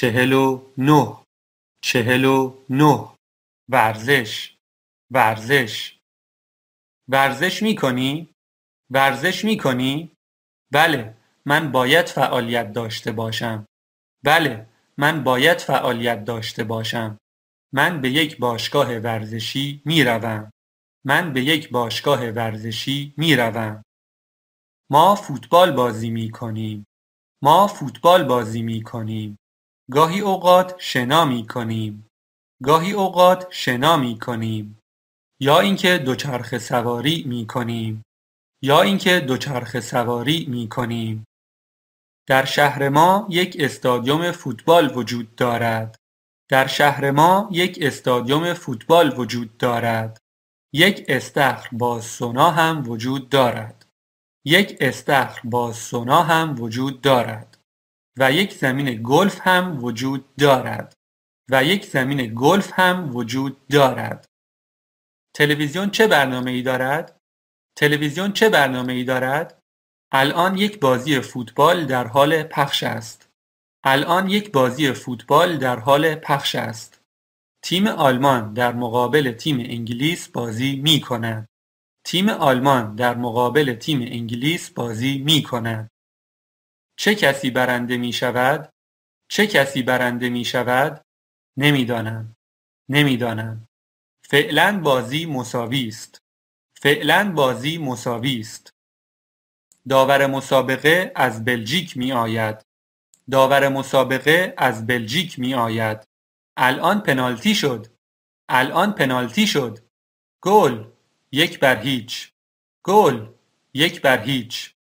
چهل و نه چهل نه ورزش ورزش ورزش می کنی؟ ورزش می کنی؟ بله من باید فعالیت داشته باشم بله من باید فعالیت داشته باشم من به یک باشگاه ورزشی می روم. من به یک باشگاه ورزشی می روم. ما فوتبال بازی می کنیم. ما فوتبال بازی می کنیم. گاهی اوقات شنا کنیم. گاهی اوقات شنا کنیم. یا اینکه دوچرخه سواری می کنیم. یا اینکه دوچرخه سواری می کنیم. در شهر ما یک استادیوم فوتبال وجود دارد. در شهر ما یک استادیوم فوتبال وجود دارد. یک استخر با سونا هم وجود دارد. یک استخر با سونا هم وجود دارد. و یک زمین گلف هم وجود دارد و یک زمین گلف هم وجود دارد تلویزیون چه برنامه ای دارد؟ تلویزیون چه برنامه ای دارد؟ الان یک بازی فوتبال در حال پخش است. الان یک بازی فوتبال در حال پخش است. تیم آلمان در مقابل تیم انگلیس بازی می کند. تیم آلمان در مقابل تیم انگلیس بازی می کند. چه کسی برنده می شود؟ چه کسی برنده می شود؟ نمیدانم. نمیدانم. فعلا بازی مساوی است. فعلا بازی مساوی است. داور مسابقه از بلژیک می آید. داور مسابقه از بلژیک می آید. الان پنالتی شد. الان پنالتی شد. گل یک بر هیچ. گل یک بر هیچ.